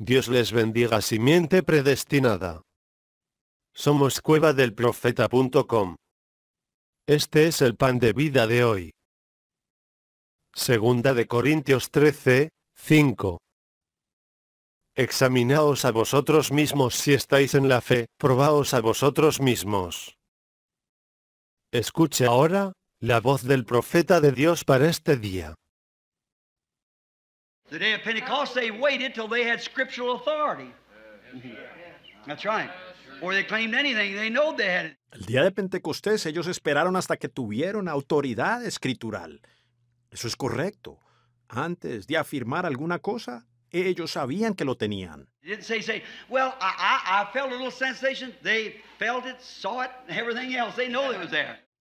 Dios les bendiga simiente predestinada. Somos cueva del profeta.com. Este es el pan de vida de hoy. Segunda de Corintios 13, 5. Examinaos a vosotros mismos si estáis en la fe, probaos a vosotros mismos. Escuche ahora, la voz del profeta de Dios para este día. El día de Pentecostés ellos esperaron hasta que tuvieron autoridad escritural. Eso es correcto. Antes de afirmar alguna cosa, ellos sabían que lo tenían.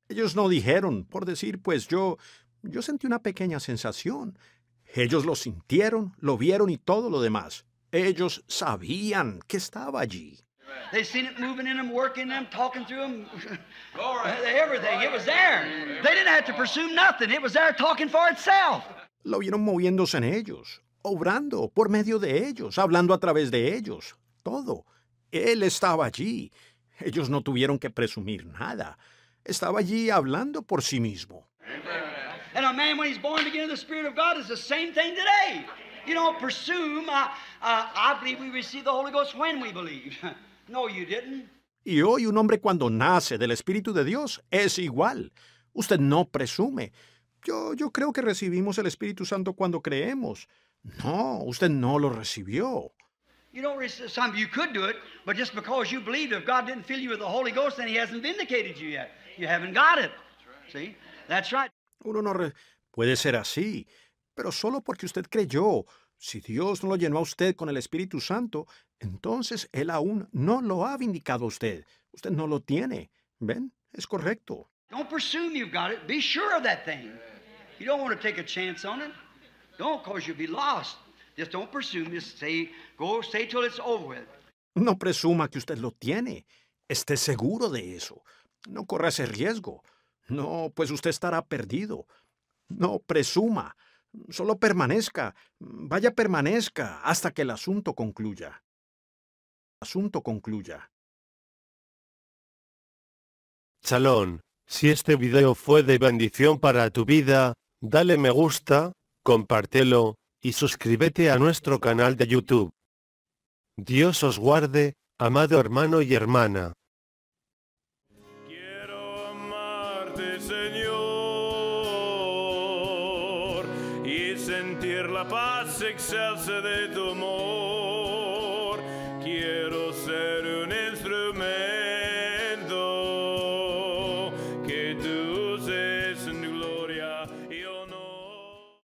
Ellos no dijeron, por decir, pues yo, yo sentí una pequeña sensación. Ellos lo sintieron, lo vieron y todo lo demás. Ellos sabían que estaba allí. Lo vieron moviéndose en ellos, obrando por medio de ellos, hablando a través de ellos. Todo. Él estaba allí. Ellos no tuvieron que presumir nada. Estaba allí hablando por sí mismo man, when he's born again of the Spirit of God, is the same thing today. You don't presume, I, uh, I believe we receive the Holy Ghost when we believe. no, you didn't. Y hoy un hombre cuando nace del Espíritu de Dios es igual. Usted no presume. Yo, yo creo que recibimos el Espíritu Santo cuando creemos. No, usted no lo recibió. You don't some you could do it, but just because you believed, if God didn't fill you with the Holy Ghost, then He hasn't vindicated you yet. You haven't got it. See, that's right. Uno no... Puede ser así, pero solo porque usted creyó. Si Dios no lo llenó a usted con el Espíritu Santo, entonces Él aún no lo ha vindicado a usted. Usted no lo tiene. ¿Ven? Es correcto. No presuma que usted lo tiene. Esté seguro de eso. No corra ese riesgo. No, pues usted estará perdido. No presuma. Solo permanezca. Vaya, permanezca hasta que el asunto concluya. Asunto concluya. Chalón, si este video fue de bendición para tu vida, dale me gusta, compártelo, y suscríbete a nuestro canal de YouTube. Dios os guarde, amado hermano y hermana. y sentir la paz excelsa de tu amor.